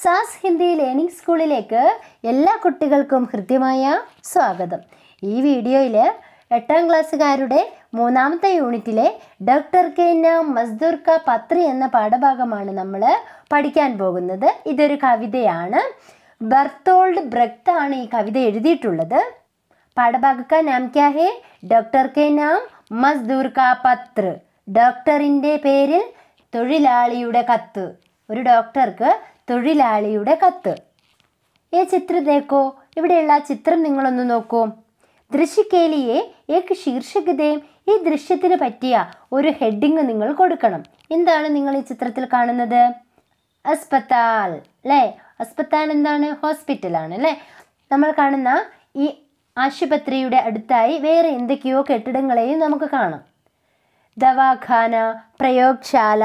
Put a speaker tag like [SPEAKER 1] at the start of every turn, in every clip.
[SPEAKER 1] സാസ് Hindi learning സ്കൂളിലേക്ക് എല്ലാ കുട്ടികൾക്കും ഹൃദ്യമായ സ്വാഗതം ഈ വീഡിയോയിൽ എട്ടാം ക്ലാസ്സുകാരുടെ മൂന്നാമത്തെ യൂണിറ്റിലെ ഡോക്ടർ കെ നാം മസ്ദൂർ പത്രി എന്ന പാഠഭാഗമാണ് നമ്മൾ പഠിക്കാൻ പോകുന്നത് ഇതൊരു കവിതയാണ് ബർത്തോൾഡ് ബ്രക്ത് ആണ് ഈ കവിത എഴുതിയിട്ടുള്ളത് പാഠഭാഗക്ക നാം ക്യാ ഹേ ഡോക്ടർ കെ നാം മസ്ദൂർ പത്ര ഡോക്ടറിൻ്റെ പേരിൽ തൊഴിലാളിയുടെ കത്ത് ഒരു ഡോക്ടർക്ക് തൊഴിലാളിയുടെ കത്ത് ഏ ചിത്രം ദേക്കോ ഇവിടെയുള്ള ചിത്രം നിങ്ങളൊന്ന് നോക്കൂ ദൃശ്യകേലിയെ ഏക്ക് ശീർഷകതയും ഈ ദൃശ്യത്തിന് പറ്റിയ ഒരു ഹെഡിങ് നിങ്ങൾ കൊടുക്കണം എന്താണ് നിങ്ങൾ ഈ ചിത്രത്തിൽ കാണുന്നത് അസ്പത്താൽ അല്ലേ അസ്പത്താൽ എന്താണ് ഹോസ്പിറ്റലാണ് അല്ലേ നമ്മൾ കാണുന്ന ഈ ആശുപത്രിയുടെ അടുത്തായി വേറെ എന്തൊക്കെയോ കെട്ടിടങ്ങളെയും നമുക്ക് കാണാം ദവാഖാന പ്രയോഗശാല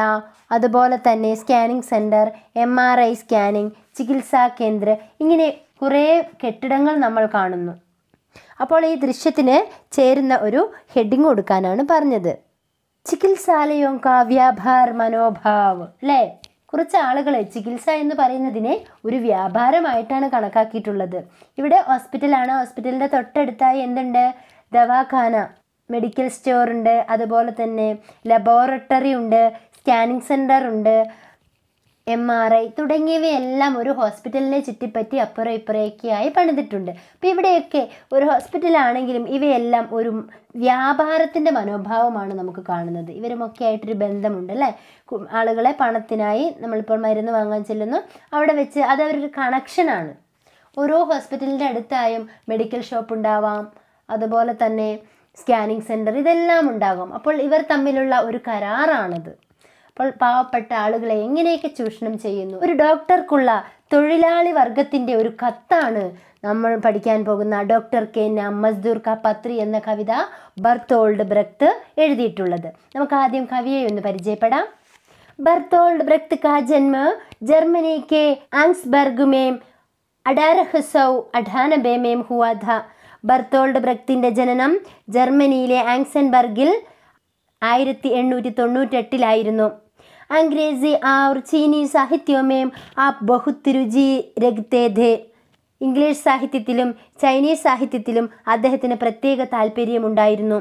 [SPEAKER 1] അതുപോലെ തന്നെ scanning centre M R I scanning ചികിത്സാ കേന്ദ്രം ഇങ്ങനെ കുറേ കെട്ടിടങ്ങൾ നമ്മൾ കാണുന്നു അപ്പോൾ ഈ ദൃശ്യത്തിന് ചേരുന്ന ഒരു ഹെഡിങ് കൊടുക്കാനാണ് പറഞ്ഞത് ചികിത്സാലയവും കാവ്യാഭാർ മനോഭാവ് അല്ലേ കുറച്ച് ആളുകളെ ചികിത്സ എന്ന് പറയുന്നതിനെ ഒരു വ്യാപാരമായിട്ടാണ് കണക്കാക്കിയിട്ടുള്ളത് ഇവിടെ ഹോസ്പിറ്റലാണ് ഹോസ്പിറ്റലിൻ്റെ തൊട്ടടുത്തായി എന്തുണ്ട് ദവാഖാന മെഡിക്കൽ സ്റ്റോർ ഉണ്ട് അതുപോലെ തന്നെ ലബോറട്ടറി ഉണ്ട് സ്കാനിങ് സെൻ്റർ ഉണ്ട് എം ആർ ഐ തുടങ്ങിയവയെല്ലാം ഒരു ഹോസ്പിറ്റലിനെ ചുറ്റിപ്പറ്റി അപ്പുറം ആയി പണിതിട്ടുണ്ട് അപ്പോൾ ഇവിടെയൊക്കെ ഒരു ഹോസ്പിറ്റലാണെങ്കിലും ഇവയെല്ലാം ഒരു വ്യാപാരത്തിൻ്റെ മനോഭാവമാണ് നമുക്ക് കാണുന്നത് ഇവരുമൊക്കെ ആയിട്ടൊരു ബന്ധമുണ്ട് അല്ലേ ആളുകളെ പണത്തിനായി നമ്മളിപ്പോൾ മരുന്ന് വാങ്ങാൻ ചെല്ലുന്നു അവിടെ വെച്ച് അതവരൊരു കണക്ഷനാണ് ഓരോ ഹോസ്പിറ്റലിൻ്റെ അടുത്തായും മെഡിക്കൽ ഷോപ്പ് ഉണ്ടാവാം അതുപോലെ തന്നെ സ്കാനിങ് സെൻറ്റർ ഇതെല്ലാം ഉണ്ടാകും അപ്പോൾ ഇവർ തമ്മിലുള്ള ഒരു കരാറാണത് അപ്പോൾ പാവപ്പെട്ട ആളുകളെ എങ്ങനെയൊക്കെ ചൂഷണം ചെയ്യുന്നു ഒരു ഡോക്ടർക്കുള്ള തൊഴിലാളി വർഗത്തിൻ്റെ ഒരു കത്താണ് നമ്മൾ പഠിക്കാൻ പോകുന്ന ഡോക്ടർ കെ ന മസ്ദൂർ ക പത്രി എന്ന കവിത ബർത്തോൾഡ് ബ്രക്ത് എഴുതിയിട്ടുള്ളത് നമുക്ക് ആദ്യം കവിയെ ഒന്ന് പരിചയപ്പെടാം ബർത്തോൾഡ് ബ്രക്ത് കാ ജന്മ ജർമ്മനി ആങ്സ്ബർഗുമേം മേം അഡാരഹസൗ അഡാനബേമേം ഹുവാധ ബർത്തോൾഡ് ബ്രക്തിൻ്റെ ജനനം ജർമ്മനിയിലെ ആങ്സൻബർഗിൽ ആയിരത്തി എണ്ണൂറ്റി തൊണ്ണൂറ്റെട്ടിലായിരുന്നു അംഗ്രേസി ആർ ചീനി സാഹിത്യമേം ആപ് ബഹുത്തിരുചി രഗ്തേധേ ഇംഗ്ലീഷ് സാഹിത്യത്തിലും ചൈനീസ് സാഹിത്യത്തിലും അദ്ദേഹത്തിന് പ്രത്യേക താല്പര്യമുണ്ടായിരുന്നു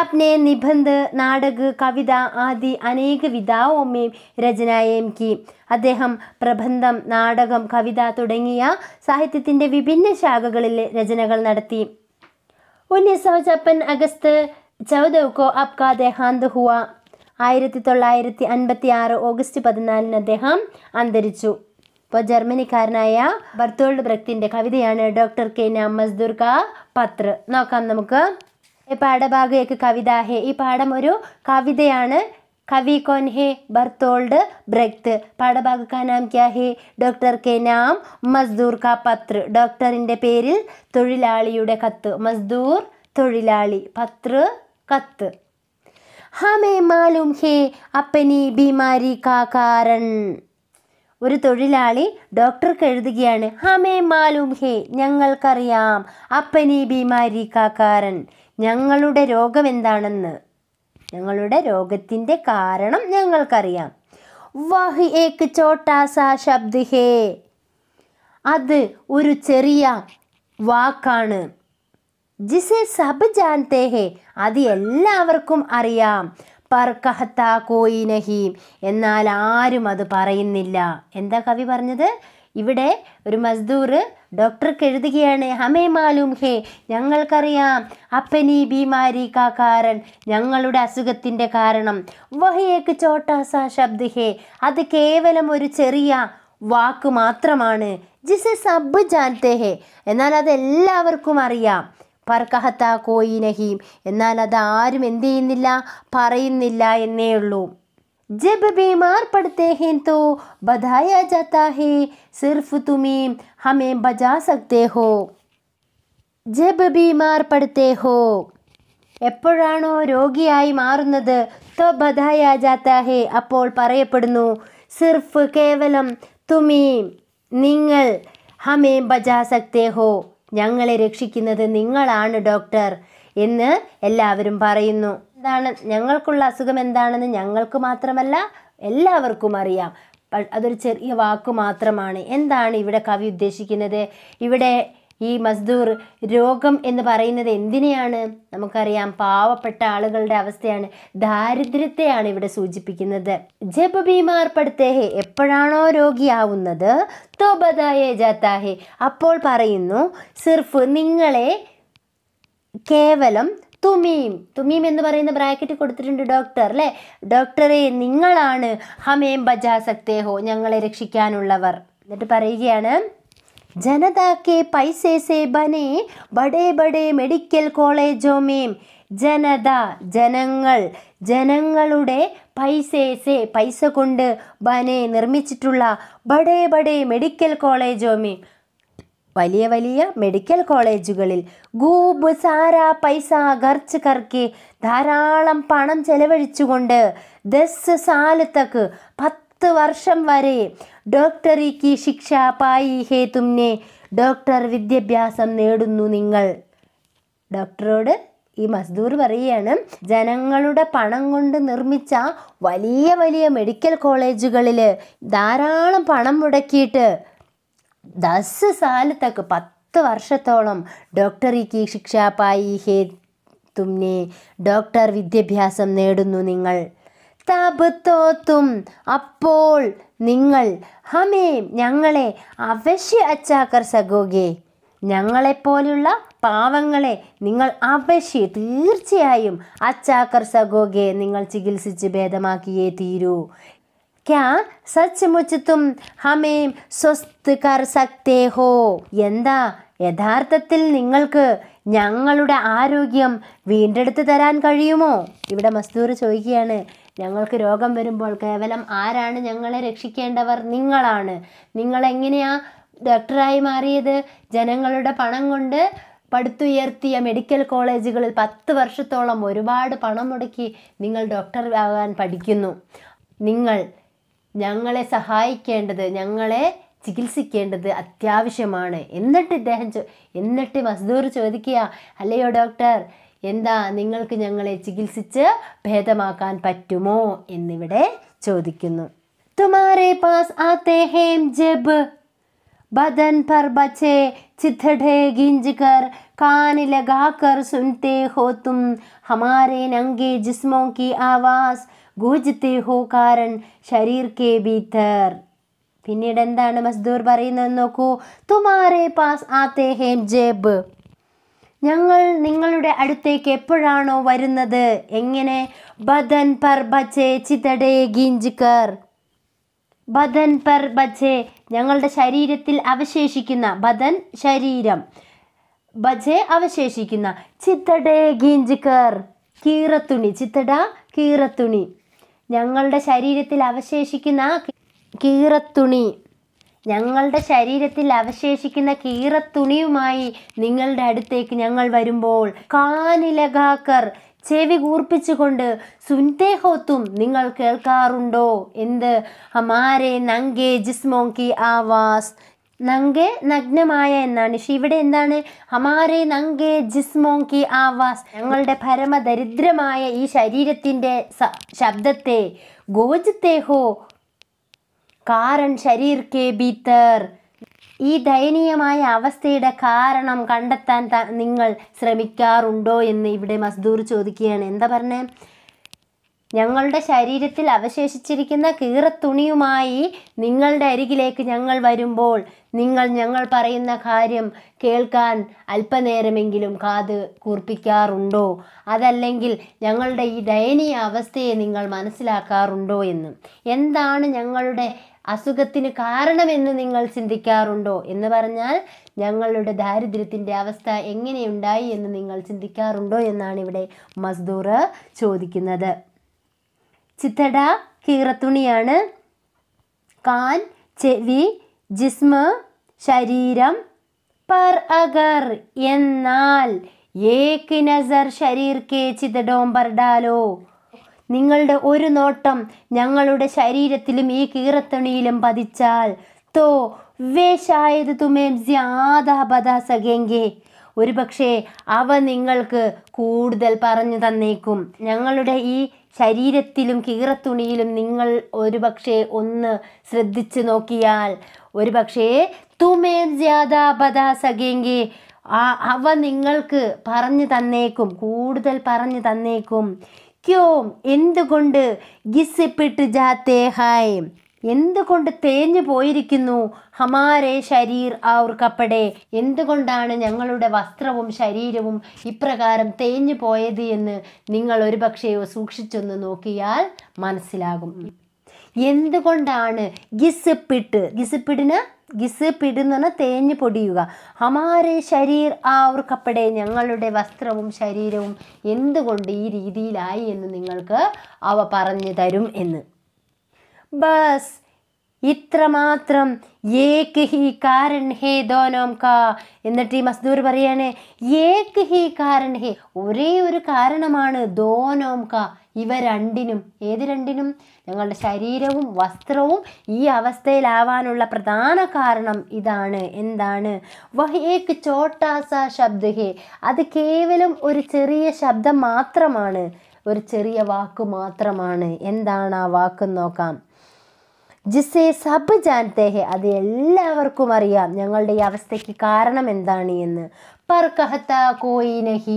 [SPEAKER 1] അപ്നെ निबंध നാടക കവിത ആദി അനേക വിധാവോമയും രചനായേം കി അദ്ദേഹം പ്രബന്ധം നാടകം കവിത തുടങ്ങിയ സാഹിത്യത്തിൻ്റെ വിഭിന്ന ശാഖകളിൽ രചനകൾ നടത്തി ഉന്നീസ് സൗ ചപ്പൻ അഗസ്റ്റ് ചൗദവ്കോ അബ്കാ ദേഹാന്ത് ഹുവ ആയിരത്തി തൊള്ളായിരത്തി അൻപത്തി ആറ് ഓഗസ്റ്റ് പതിനാലിന് അദ്ദേഹം അന്തരിച്ചു ഇപ്പോൾ ജർമ്മനിക്കാരനായ ബർത്തോൾഡ് ബ്രക്തിൻ്റെ കവിതയാണ് ഡോക്ടർ കെ നാം മസ്ദൂർ കാ നോക്കാം നമുക്ക് പാഠഭാഗയൊക്കെ കവിത ഹേ ഈ പാഠം ഒരു കവിതയാണ് കവി കൊൻ ഹേ ബർത്തോൾഡ് ब्रेक्ट പാഠഭാഗ നാം ക്യാ ഹേ ഡോക്ടർ കെ നാം മസ്ദൂർ കാ പത്ര ഡോക്ടറിൻ്റെ പേരിൽ തൊഴിലാളിയുടെ കത്ത് മസ്ദൂർ തൊഴിലാളി പത്ര കത്ത് ഹമേ മാലൂം ഹേ അപ്പനി ബിമാരി കാ കാരൺ ഒരു തൊഴിലാളി ഡോക്ടർക്ക് എഴുതുകയാണ് ഹമേ മാലൂം ഹേ ഞങ്ങൾക്കറിയാം അപ്പനി ബിമാരി കാ കാരൺ ഞങ്ങളുടെ രോഗം എന്താണെന്ന് ഞങ്ങളുടെ രോഗത്തിൻ്റെ കാരണം ഞങ്ങൾക്കറിയാം വാഹ് ഏക്ക് ചോട്ടാസ ശബ്ദ് ഹേ അത് ഒരു ചെറിയ വാക്കാണ് ജിസെ സബ് ജാൻതേ ഹേ അത് എല്ലാവർക്കും അറിയാം പർ കഹത്ത കോയി എന്നാൽ ആരും അത് പറയുന്നില്ല എന്താ കവി പറഞ്ഞത് ഇവിടെ ഒരു മസ്ദൂർ ഡോക്ടർക്ക് എഴുതുകയാണ് ഹമേ മാലൂം ഹേ ഞങ്ങൾക്കറിയാം അപ്പനി ബീമാരി കാ കാരൻ ഞങ്ങളുടെ അസുഖത്തിൻ്റെ കാരണം വഹയേക്ക് ചോട്ടാസ ശബ്ദ് ഹേ അത് കേവലം ഒരു ചെറിയ വാക്ക് മാത്രമാണ് ജിസ് സബ് ജാൻത്തെ ഹേ എന്നാൽ അത് എല്ലാവർക്കും അറിയാം പർക്കഹത്ത കോയി നഹീം എന്നാൽ അത് ആരും എന്ത് ചെയ്യുന്നില്ല പറയുന്നില്ല എന്നേ ഉള്ളൂ जब बीमार पड़ते हैं तो बधाया जाता है सिर्फ तुम्हें हमें बजा सकते हो जब बीमार पड़ते हो എപ്പോഴാണോ രോഗിയായി മാറുന്നത് തോ ബധായ ജാത്താ അപ്പോൾ പറയപ്പെടുന്നു സിർഫ് കേവലം തുമി നിങ്ങൾ ഹമേ ബജാ സക്തേ ഹോ ഞങ്ങളെ രക്ഷിക്കുന്നത് നിങ്ങളാണ് ഡോക്ടർ എന്ന് എല്ലാവരും പറയുന്നു എന്താണ് ഞങ്ങൾക്കുള്ള അസുഖം എന്താണെന്ന് ഞങ്ങൾക്ക് മാത്രമല്ല എല്ലാവർക്കും അറിയാം അതൊരു ചെറിയ വാക്ക് മാത്രമാണ് എന്താണ് ഇവിടെ കവി ഉദ്ദേശിക്കുന്നത് ഇവിടെ ഈ മസ്ദൂർ രോഗം എന്ന് പറയുന്നത് എന്തിനെയാണ് നമുക്കറിയാം പാവപ്പെട്ട ആളുകളുടെ അവസ്ഥയാണ് ദാരിദ്ര്യത്തെയാണ് ഇവിടെ സൂചിപ്പിക്കുന്നത് ജബ് ബീമാർ പടുത്തേഹേ എപ്പോഴാണോ രോഗിയാവുന്നത് തോ ജാത്താഹേ അപ്പോൾ പറയുന്നു സിർഫ് നിങ്ങളെ കേവലം തുമീം തുമീം എന്ന് പറയുന്ന ബ്രാക്കറ്റ് കൊടുത്തിട്ടുണ്ട് ഡോക്ടർ അല്ലെ ഡോക്ടറെ നിങ്ങളാണ് ഹമേം ബജാ സക്തേ ഹോ ഞങ്ങളെ രക്ഷിക്കാനുള്ളവർ എന്നിട്ട് പറയുകയാണ് ജനതാക്കെ പൈസേസേ ബനെ ബഡേ ബഡേ മെഡിക്കൽ കോളേജോ മേം ജനത ജനങ്ങൾ ജനങ്ങളുടെ പൈസേസെ പൈസ കൊണ്ട് ബനെ നിർമ്മിച്ചിട്ടുള്ള ബഡേ ബഡേ മെഡിക്കൽ കോളേജോ മേം വലിയ വലിയ മെഡിക്കൽ കോളേജുകളിൽ ഗൂബ് സാര പൈസ ഖർച്ച് കർക്കി ധാരാളം പണം ചെലവഴിച്ചുകൊണ്ട് ദസ് സാലത്തക്ക് പത്ത് വർഷം വരെ ഡോക്ടറിക്ക് ശിക്ഷ പായി ഹേ തുമ്നെ ഡോക്ടർ വിദ്യാഭ്യാസം നേടുന്നു നിങ്ങൾ ഡോക്ടറോട് ഈ മസ്ദൂർ പറയുകയാണ് ജനങ്ങളുടെ പണം കൊണ്ട് നിർമ്മിച്ച വലിയ വലിയ മെഡിക്കൽ കോളേജുകളിൽ ധാരാളം പണം മുടക്കിയിട്ട് ദസ് സാലത്തൊക്കെ പത്ത് വർഷത്തോളം ഡോക്ടറിക്ക് ശിക്ഷാപായി ഹേ തുമ്നെ ഡോക്ടർ വിദ്യാഭ്യാസം നേടുന്നു നിങ്ങൾ തബ് തോത്തും അപ്പോൾ നിങ്ങൾ ഹമേ ഞങ്ങളെ അവശ്യ അച്ചാക്കർ സഗോഗേ ഞങ്ങളെപ്പോലുള്ള പാവങ്ങളെ നിങ്ങൾ അവശ്യ തീർച്ചയായും അച്ചാക്കർ സഗോഗെ നിങ്ങൾ ചികിത്സിച്ച് ഭേദമാക്കിയേ തീരൂ क्या सचमुच तुम हमें स्वस्थ कर सकते हो എന്താ യഥാർത്ഥത്തിൽ നിങ്ങൾക്ക് ഞങ്ങളുടെ ആരോഗ്യം വീണ്ടെടുത്ത് തരാൻ കഴിയുമോ ഇവിടെ മസ്തൂർ ചോദിക്കുകയാണ് ഞങ്ങൾക്ക് രോഗം വരുമ്പോൾ കേവലം ആരാണ് ഞങ്ങളെ രക്ഷിക്കേണ്ടവർ നിങ്ങളാണ് നിങ്ങൾ എങ്ങനെയാ ഡോക്ടറായി മാറിയത് ജനങ്ങളുടെ പണം കൊണ്ട് പടുത്തുയർത്തിയ മെഡിക്കൽ കോളേജുകളിൽ പത്ത് വർഷത്തോളം ഒരുപാട് പണം മുടക്കി നിങ്ങൾ ഡോക്ടർ ആകാൻ പഠിക്കുന്നു നിങ്ങൾ ഞങ്ങളെ സഹായിക്കേണ്ടത് ഞങ്ങളെ ചികിത്സിക്കേണ്ടത് അത്യാവശ്യമാണ് എന്നിട്ട് ഇദ്ദേഹം എന്നിട്ട് മസ്ദൂർ ചോദിക്കുക അല്ലയോ ഡോക്ടർ എന്താ നിങ്ങൾക്ക് ഞങ്ങളെ ചികിത്സിച്ച് ഭേദമാക്കാൻ പറ്റുമോ എന്നിവിടെ ചോദിക്കുന്നു തുമാരെ പാസ് ആത്തെ ഹേം ജബ് ബദൻ പർ ബച്ചേ ചിത്തടേ ഗിഞ്ച് കർ കാന് സുൻതേ ഹോ തും ഹമാരെ നംഗേ ജിസ്മോ കി ആവാസ് ഗൂജത്തെ ഹോ കാരൻ ഷരീർ കെ ഭീതർ പിന്നീട് എന്താണ് മസ്ദൂർ പറയുന്നത് നോക്കൂ തുമാരെ പാസ് ആത്തേ ഹേം ജേബ് ഞങ്ങൾ നിങ്ങളുടെ അടുത്തേക്ക് എപ്പോഴാണോ വരുന്നത് എങ്ങനെ ബദൻ പർ ബച്ചേ ചിതടേ ഗീഞ്ചിക്കർ ബദൻ പർ ബച്ചേ ഞങ്ങളുടെ ശരീരത്തിൽ അവശേഷിക്കുന്ന ബദൻ ശരീരം ബജെ അവശേഷിക്കുന്ന ചിത്തടേ ഗീഞ്ചിക്കർ കീറത്തുണി ചിത്തട കീറത്തുണി ഞങ്ങളുടെ ശരീരത്തിൽ അവശേഷിക്കുന്ന കീറത്തുണി ഞങ്ങളുടെ ശരീരത്തിൽ അവശേഷിക്കുന്ന കീറത്തുണിയുമായി നിങ്ങളുടെ അടുത്തേക്ക് ഞങ്ങൾ വരുമ്പോൾ കാനിലഗാക്കർ ചെവി കൂർപ്പിച്ചുകൊണ്ട് സുൻതേഹോത്തും നിങ്ങൾ കേൾക്കാറുണ്ടോ എന്ത് ഹമാരെ നങ്കേ ജിസ്മോങ്കി ആവാസ് നങ്കെ നഗ്നമായ എന്നാണ് പക്ഷെ ഇവിടെ എന്താണ് ഹമാരെ നങ്കെ ജിസ്മോങ്കി ആവാസ് ഞങ്ങളുടെ പരമദരിദ്രമായ ഈ ശരീരത്തിൻ്റെ ശബ്ദത്തെ ഗോജത്തെ ഹോ കാരൺ ശരീർ കെ ബീത്തർ ഈ ദയനീയമായ അവസ്ഥയുടെ കാരണം കണ്ടെത്താൻ നിങ്ങൾ ശ്രമിക്കാറുണ്ടോ എന്ന് ഇവിടെ മസ്ദൂർ ചോദിക്കുകയാണ് എന്താ പറഞ്ഞത് ഞങ്ങളുടെ ശരീരത്തിൽ അവശേഷിച്ചിരിക്കുന്ന കീറത്തുണിയുമായി നിങ്ങളുടെ അരികിലേക്ക് ഞങ്ങൾ വരുമ്പോൾ നിങ്ങൾ ഞങ്ങൾ പറയുന്ന കാര്യം കേൾക്കാൻ അല്പനേരമെങ്കിലും കാത് കൂർപ്പിക്കാറുണ്ടോ അതല്ലെങ്കിൽ ഞങ്ങളുടെ ഈ ദയനീയ അവസ്ഥയെ നിങ്ങൾ മനസ്സിലാക്കാറുണ്ടോ എന്ന് എന്താണ് ഞങ്ങളുടെ അസുഖത്തിന് കാരണമെന്ന് നിങ്ങൾ ചിന്തിക്കാറുണ്ടോ എന്ന് പറഞ്ഞാൽ ഞങ്ങളുടെ ദാരിദ്ര്യത്തിൻ്റെ അവസ്ഥ എങ്ങനെയുണ്ടായി എന്ന് നിങ്ങൾ ചിന്തിക്കാറുണ്ടോ എന്നാണ് ഇവിടെ മസ്ദൂർ ചോദിക്കുന്നത് ചിത്തട കീറത്തുണിയാണ് കാൻ ചെവി ജിസ്മ ശരീരം പർ അഗർ എന്നാൽ ഏക്ക് നസർ ശരീർ കെ ചിതടോം പർഡാലോ നിങ്ങളുടെ ഒരു നോട്ടം ഞങ്ങളുടെ ശരീരത്തിലും ഈ കീറത്തുണിയിലും പതിച്ചാൽ തോ വേ തുമേം സ്യാദ ജ്യാദ ബദാ സകേങ്കേ ഒരുപക്ഷേ അവ നിങ്ങൾക്ക് കൂടുതൽ പറഞ്ഞു തന്നേക്കും ഞങ്ങളുടെ ഈ ശരീരത്തിലും കീറത്തുണിയിലും നിങ്ങൾ ഒരുപക്ഷെ ഒന്ന് ശ്രദ്ധിച്ചു നോക്കിയാൽ ഒരുപക്ഷേ തുമേ ജ്യാദാ സഖേങ്കി ആ അവ നിങ്ങൾക്ക് പറഞ്ഞു തന്നേക്കും കൂടുതൽ പറഞ്ഞു തന്നേക്കും ക്യോം എന്തുകൊണ്ട് ഗിസ്സിപ്പിട്ട് ജാത്തേ ഹായ് എന്തുകൊണ്ട് തേഞ്ഞു പോയിരിക്കുന്നു ഹമാരെ ശരീർ ഔർ കപ്പടെ എന്തുകൊണ്ടാണ് ഞങ്ങളുടെ വസ്ത്രവും ശരീരവും ഇപ്രകാരം തേഞ്ഞു പോയത് എന്ന് നിങ്ങൾ ഒരുപക്ഷെയോ സൂക്ഷിച്ചൊന്ന് നോക്കിയാൽ മനസ്സിലാകും എന്തുകൊണ്ടാണ് ഗിസപ്പിട്ട് ഗിസപ്പിടിന് ഗിസപ്പിടുന്ന തേഞ്ഞു പൊടിയുക ഹമാരെ ശരീർ ഔർ കപ്പടെ ഞങ്ങളുടെ വസ്ത്രവും ശരീരവും എന്തുകൊണ്ട് ഈ രീതിയിലായി എന്ന് നിങ്ങൾക്ക് അവ പറഞ്ഞു തരും എന്ന് ബസ് ഇത്രമാത്രം മാത്രം ഏക്ക് ഹി കാരൻ ഹേ ദോനോം കാ എന്നിട്ട് ഈ മസ്ദൂർ പറയാണ് ഏക്ക് ഹി കാരൻ ഹേ ഒരേ ഒരു കാരണമാണ് ദോനോം കാ ഇവ രണ്ടിനും ഏത് രണ്ടിനും ഞങ്ങളുടെ ശരീരവും വസ്ത്രവും ഈ അവസ്ഥയിലാവാനുള്ള പ്രധാന കാരണം ഇതാണ് എന്താണ് വഹേക്ക് ചോട്ടാസ ശബ്ദ ഹേ അത് കേവലം ഒരു ചെറിയ ശബ്ദം മാത്രമാണ് ഒരു ചെറിയ വാക്ക് മാത്രമാണ് എന്താണ് ആ വാക്ക് നോക്കാം ജിസെ സബ് ജാൻതേഹെ അത് എല്ലാവർക്കും അറിയാം ഞങ്ങളുടെ ഈ അവസ്ഥയ്ക്ക് കാരണം എന്താണ് എന്ന് പർക്കഹത്ത കോയി നഹി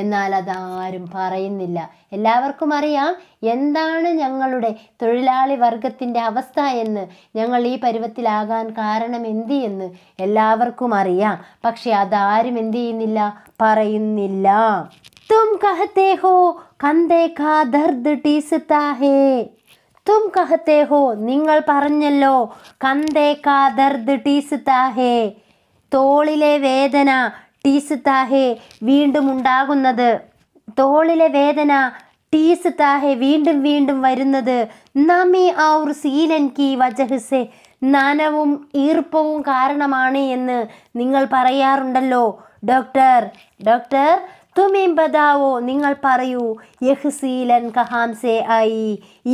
[SPEAKER 1] എന്നാൽ അതാരും പറയുന്നില്ല എല്ലാവർക്കും അറിയാം എന്താണ് ഞങ്ങളുടെ തൊഴിലാളി വർഗത്തിൻ്റെ അവസ്ഥ എന്ന് ഞങ്ങൾ ഈ പരുവത്തിലാകാൻ കാരണം എന്തി എന്ന് എല്ലാവർക്കും അറിയാം പക്ഷെ അതാരും എന്ത് ചെയ്യുന്നില്ല പറയുന്നില്ല തും കഹത്തെ ഹോ കാ ദർദ് താഹേ തും കഹത്തെ ഹോ നിങ്ങൾ പറഞ്ഞല്ലോ കന്തേ കാതർദ് ടീസ് താഹേ തോളിലെ വേദന ടീസ് താഹേ വീണ്ടും ഉണ്ടാകുന്നത് തോളിലെ വേദന ടീസ് താഹേ വീണ്ടും വീണ്ടും വരുന്നത് നമി ഔർ സീലൻ കി വജഹ്സെ നനവും ഈർപ്പവും കാരണമാണ് എന്ന് നിങ്ങൾ പറയാറുണ്ടല്ലോ ഡോക്ടർ ഡോക്ടർ തുമീം ബദാവോ നിങ്ങൾ പറയൂ യഹ്സീലൻ കഹാംസെ ആയി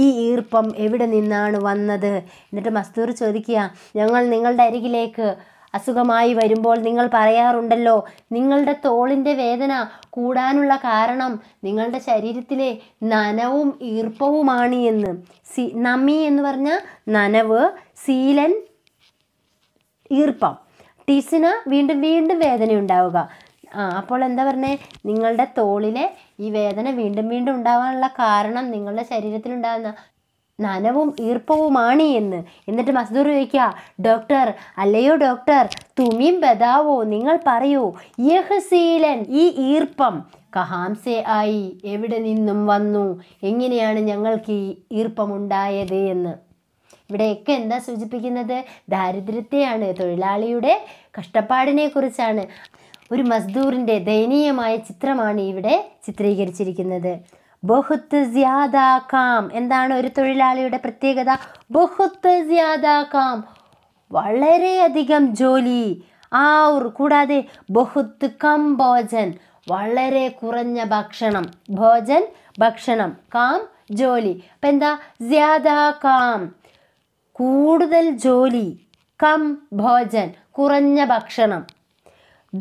[SPEAKER 1] ഈ ഈർപ്പം എവിടെ നിന്നാണ് വന്നത് എന്നിട്ട് മസ്തൂർ ചോദിക്കുക ഞങ്ങൾ നിങ്ങളുടെ അരികിലേക്ക് അസുഖമായി വരുമ്പോൾ നിങ്ങൾ പറയാറുണ്ടല്ലോ നിങ്ങളുടെ തോളിൻ്റെ വേദന കൂടാനുള്ള കാരണം നിങ്ങളുടെ ശരീരത്തിലെ നനവും ഈർപ്പവുമാണ് എന്ന് സി നമി എന്ന് പറഞ്ഞാൽ നനവ് സീലൻ ഈർപ്പം ടീസിന് വീണ്ടും വീണ്ടും വേദന ഉണ്ടാവുക ആ അപ്പോൾ എന്താ പറഞ്ഞത് നിങ്ങളുടെ തോളിലെ ഈ വേദന വീണ്ടും വീണ്ടും ഉണ്ടാവാനുള്ള കാരണം നിങ്ങളുടെ ശരീരത്തിലുണ്ടാകുന്ന നനവും ഈർപ്പവുമാണ് എന്ന് എന്നിട്ട് മസ്ദൂർ ചോദിക്കുക ഡോക്ടർ അല്ലയോ ഡോക്ടർ തുമിം ബദാവോ നിങ്ങൾ പറയൂ യഹ് സീലൻ ഈ ഈർപ്പം കഹാംസെ ആയി എവിടെ നിന്നും വന്നു എങ്ങനെയാണ് ഞങ്ങൾക്ക് ഈ ഈർപ്പമുണ്ടായത് എന്ന് ഇവിടെയൊക്കെ എന്താ സൂചിപ്പിക്കുന്നത് ദാരിദ്ര്യത്തെയാണ് തൊഴിലാളിയുടെ കഷ്ടപ്പാടിനെ കുറിച്ചാണ് ഒരു മസ്ദൂറിൻ്റെ ദയനീയമായ ചിത്രമാണ് ഇവിടെ ചിത്രീകരിച്ചിരിക്കുന്നത് ബഹുത്ത് ജ്യാദ കാം എന്താണ് ഒരു തൊഴിലാളിയുടെ പ്രത്യേകത ബഹുത്ത് ജ്യാദ കാം വളരെയധികം ജോലി ആർ കൂടാതെ ബഹുത്ത് കം ഭോജൻ വളരെ കുറഞ്ഞ ഭക്ഷണം ഭോജൻ ഭക്ഷണം കാം ജോലി അപ്പം എന്താ സ്യാദാ കാം കൂടുതൽ ജോലി കം ഭോജൻ കുറഞ്ഞ ഭക്ഷണം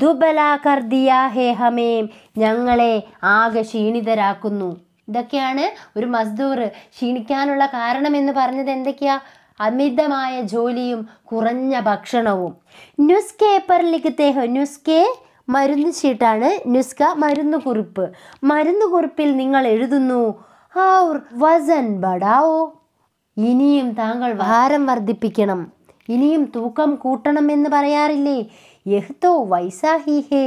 [SPEAKER 1] ദുബലാകർദിയാ ഹമേം ഞങ്ങളെ ആകെ ക്ഷീണിതരാക്കുന്നു ഇതൊക്കെയാണ് ഒരു മസ്ദൂർ ക്ഷീണിക്കാനുള്ള കാരണം എന്ന് പറഞ്ഞത് എന്തൊക്കെയാ അമിതമായ ജോലിയും കുറഞ്ഞ ഭക്ഷണവും ന്യൂസ്കേ പേപ്പർ ന്യൂസ്കേ മരുന്ന് ചീട്ടാണ് ന്യൂസ്ക മരുന്ന് കുറിപ്പ് മരുന്ന് കുറിപ്പിൽ നിങ്ങൾ എഴുതുന്നു ഔർ വസൻ ബടാവോ ഇനിയും താങ്കൾ ഭാരം വർദ്ധിപ്പിക്കണം ഇനിയും തൂക്കം കൂട്ടണം എന്ന് പറയാറില്ലേ यह तो वैसा ही है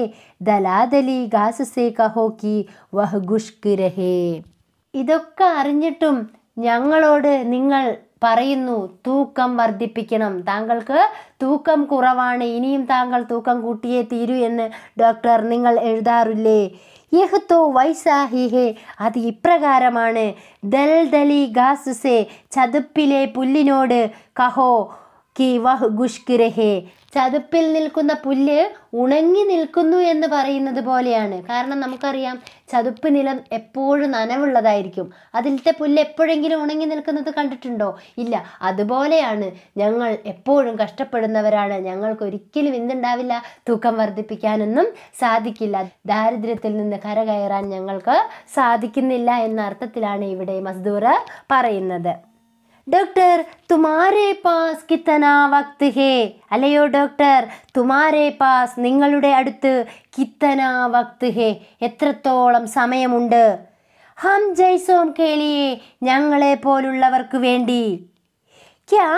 [SPEAKER 1] ദലാദലി ഗാസസേ കഹോക്കി വഹ് ഗുഷ്കിരഹേ ഇതൊക്കെ അറിഞ്ഞിട്ടും ഞങ്ങളോട് നിങ്ങൾ പറയുന്നു തൂക്കം വർദ്ധിപ്പിക്കണം താങ്കൾക്ക് തൂക്കം കുറവാണ് ഇനിയും താങ്കൾ തൂക്കം കൂട്ടിയേ തീരൂ എന്ന് ഡോക്ടർ നിങ്ങൾ എഴുതാറില്ലേ യഹ്തോ വൈസാഹിഹേ അത് ഇപ്രകാരമാണ് ദൽ ദലി ഗാസുസെ ചതുപ്പിലെ പുല്ലിനോട് കഹോ കിവഹ് ഗുഷ്കിരഹേ ചതുപ്പിൽ നിൽക്കുന്ന പുല്ല് ഉണങ്ങി നിൽക്കുന്നു എന്ന് പറയുന്നത് പോലെയാണ് കാരണം നമുക്കറിയാം ചതുപ്പ് നിലം എപ്പോഴും നനവുള്ളതായിരിക്കും അതിലത്തെ പുല്ല് എപ്പോഴെങ്കിലും ഉണങ്ങി നിൽക്കുന്നത് കണ്ടിട്ടുണ്ടോ ഇല്ല അതുപോലെയാണ് ഞങ്ങൾ എപ്പോഴും കഷ്ടപ്പെടുന്നവരാണ് ഞങ്ങൾക്ക് ഒരിക്കലും ഇന്നുണ്ടാവില്ല തൂക്കം വർദ്ധിപ്പിക്കാനൊന്നും സാധിക്കില്ല ദാരിദ്ര്യത്തിൽ നിന്ന് കരകയറാൻ ഞങ്ങൾക്ക് സാധിക്കുന്നില്ല എന്ന അർത്ഥത്തിലാണ് ഇവിടെ മസ്ദൂർ പറയുന്നത് ഡോക്ടർ തുമാരെ പാസ് കിത്തന വക്ത് ഹേ അല്ലയോ ഡോക്ടർ തുമാരെ പാസ് നിങ്ങളുടെ അടുത്ത് കിത്തന വക്ത് ഹേ എത്രത്തോളം സമയമുണ്ട് ഹം ജയ്സോം കേളിയെ ഞങ്ങളെ പോലുള്ളവർക്ക് വേണ്ടി ക്യാ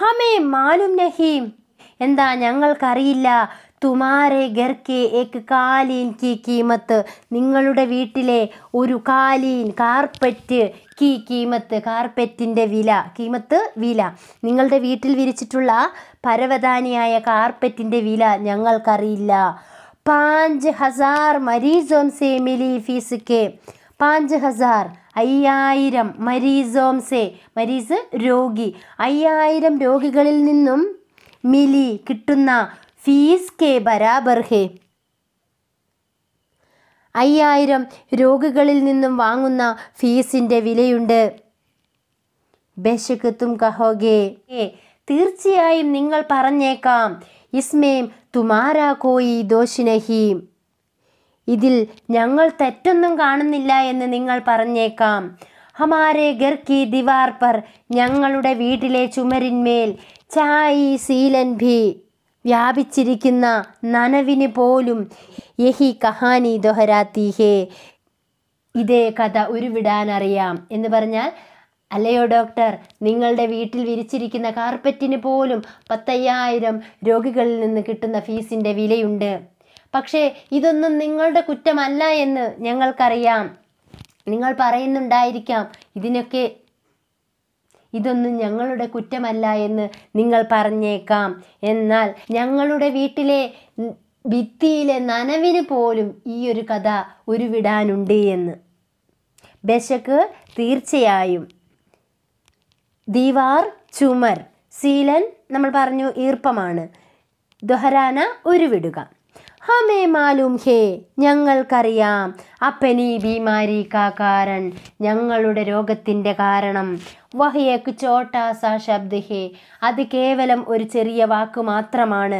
[SPEAKER 1] ഹമേ മാലും നഹീം എന്താ ഞങ്ങൾക്കറിയില്ല തുമാരെ ഗർക്കെ എക്ക് കാലീൻ കി കീമത്ത് നിങ്ങളുടെ വീട്ടിലെ ഒരു കാലീൻ കാർപ്പറ്റ് കി കീമത്ത് കാർപ്പറ്റിൻ്റെ വില കീമത്ത് വില നിങ്ങളുടെ വീട്ടിൽ വിരിച്ചിട്ടുള്ള പരവധാനിയായ കാർപ്പറ്റിൻ്റെ വില ഞങ്ങൾക്കറിയില്ല പാഞ്ച് ഹസാർ മരീസോം സേ മിലി ഫീസുക്കെ പാഞ്ച് ഹസാർ അയ്യായിരം മരീസോം സേ മരീസ് രോഗി അയ്യായിരം രോഗികളിൽ നിന്നും മിലി കിട്ടുന്ന ഫീസ് കെ ബരാബർ ഹേ അയ്യായിരം രോഗികളിൽ നിന്നും വാങ്ങുന്ന ഫീസിൻ്റെ വിലയുണ്ട് ബെഷകത്തും കഹോഗേ തീർച്ചയായും നിങ്ങൾ പറഞ്ഞേക്കാം ഇസ്മേം തുമാരാ കോയി ദോഷിനഹീം ഇതിൽ ഞങ്ങൾ തെറ്റൊന്നും കാണുന്നില്ല എന്ന് നിങ്ങൾ പറഞ്ഞേക്കാം ഹമാരെ ഗർക്കി ദിവാർപ്പർ ഞങ്ങളുടെ വീട്ടിലെ ചുമരിന്മേൽ ചായി സീലൻ ഭീ വ്യാപിച്ചിരിക്കുന്ന നനവിന് പോലും യഹി കഹാനി ദൊഹരാത്തീഹേ ഇതേ കഥ ഉരുവിടാനറിയാം എന്ന് പറഞ്ഞാൽ അല്ലയോ ഡോക്ടർ നിങ്ങളുടെ വീട്ടിൽ വിരിച്ചിരിക്കുന്ന കാർപ്പറ്റിന് പോലും പത്തയ്യായിരം രോഗികളിൽ നിന്ന് കിട്ടുന്ന ഫീസിൻ്റെ വിലയുണ്ട് പക്ഷേ ഇതൊന്നും നിങ്ങളുടെ കുറ്റമല്ല എന്ന് ഞങ്ങൾക്കറിയാം നിങ്ങൾ പറയുന്നുണ്ടായിരിക്കാം ഇതിനൊക്കെ ഇതൊന്നും ഞങ്ങളുടെ കുറ്റമല്ല എന്ന് നിങ്ങൾ പറഞ്ഞേക്കാം എന്നാൽ ഞങ്ങളുടെ വീട്ടിലെ ഭിത്തിയിലെ നനവിന് പോലും ഈ ഒരു കഥ ഉരുവിടാനുണ്ട് എന്ന് ബശക്ക് തീർച്ചയായും ദീവാർ ചുമർ സീലൻ നമ്മൾ പറഞ്ഞു ഈർപ്പമാണ് ദൊഹരാന ഉരുവിടുക ഹമേ മാലും ഹേ ഞങ്ങൾക്കറിയാം അപ്പനി ബീമാരി കാ കാരൻ ഞങ്ങളുടെ രോഗത്തിൻ്റെ കാരണം വഹയക്ക് സാ ശബ്ദ ഹേ അത് കേവലം ഒരു ചെറിയ വാക്ക് മാത്രമാണ്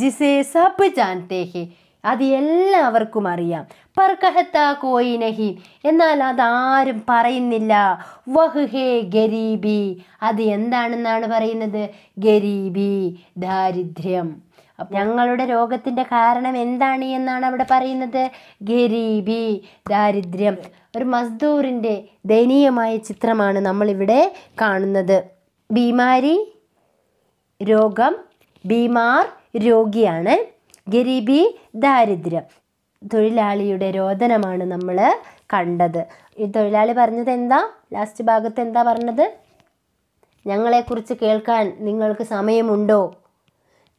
[SPEAKER 1] ജിസേ സബ് ജാൻതേ ഹേ അത് എല്ലാവർക്കും അറിയാം പർക്കഹത്ത കോയി നഹി എന്നാൽ അതാരും പറയുന്നില്ല വഹ് ഹേ ഗരീബി അത് എന്താണെന്നാണ് പറയുന്നത് ഗരീബി ദാരിദ്ര്യം ഞങ്ങളുടെ രോഗത്തിൻ്റെ കാരണം എന്താണ് എന്നാണ് അവിടെ പറയുന്നത് ഗരീബി ദാരിദ്ര്യം ഒരു മസ്ദൂറിൻ്റെ ദയനീയമായ ചിത്രമാണ് നമ്മളിവിടെ കാണുന്നത് ബീമാരി രോഗം ബീമാർ രോഗിയാണ് ഗരീബി ദാരിദ്ര്യം തൊഴിലാളിയുടെ രോദനമാണ് നമ്മൾ കണ്ടത് ഈ തൊഴിലാളി പറഞ്ഞത് എന്താ ലാസ്റ്റ് ഭാഗത്ത് എന്താ പറഞ്ഞത് ഞങ്ങളെക്കുറിച്ച് കേൾക്കാൻ നിങ്ങൾക്ക് സമയമുണ്ടോ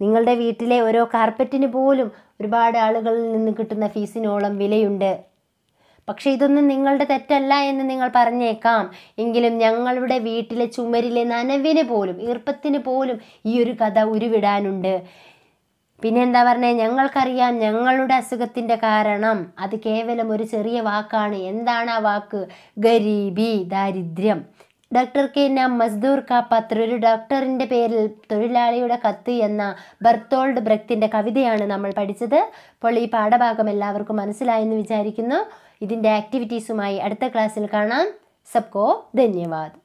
[SPEAKER 1] നിങ്ങളുടെ വീട്ടിലെ ഓരോ കാർപ്പറ്റിന് പോലും ഒരുപാട് ആളുകളിൽ നിന്ന് കിട്ടുന്ന ഫീസിനോളം വിലയുണ്ട് പക്ഷെ ഇതൊന്നും നിങ്ങളുടെ തെറ്റല്ല എന്ന് നിങ്ങൾ പറഞ്ഞേക്കാം എങ്കിലും ഞങ്ങളുടെ വീട്ടിലെ ചുമരിലെ നനവിന് പോലും ഈർപ്പത്തിന് പോലും ഈ ഒരു കഥ ഉരുവിടാനുണ്ട് പിന്നെ എന്താ പറഞ്ഞേ ഞങ്ങൾക്കറിയാം ഞങ്ങളുടെ അസുഖത്തിൻ്റെ കാരണം അത് കേവലം ഒരു ചെറിയ വാക്കാണ് എന്താണ് ആ വാക്ക് ഗരീബി ദാരിദ്ര്യം ഡോക്ടർ കെ നാം മസ്ദൂർ കാ പത്ര ഒരു ഡോക്ടറിൻ്റെ പേരിൽ തൊഴിലാളിയുടെ കത്ത് എന്ന ബർത്തോൾഡ് ബ്രക്തിൻ്റെ കവിതയാണ് നമ്മൾ പഠിച്ചത് അപ്പോൾ ഈ പാഠഭാഗം എല്ലാവർക്കും മനസ്സിലായെന്ന് വിചാരിക്കുന്നു ഇതിൻ്റെ ആക്ടിവിറ്റീസുമായി അടുത്ത ക്ലാസ്സിൽ കാണാം സബ്കോ ധന്യവാദ്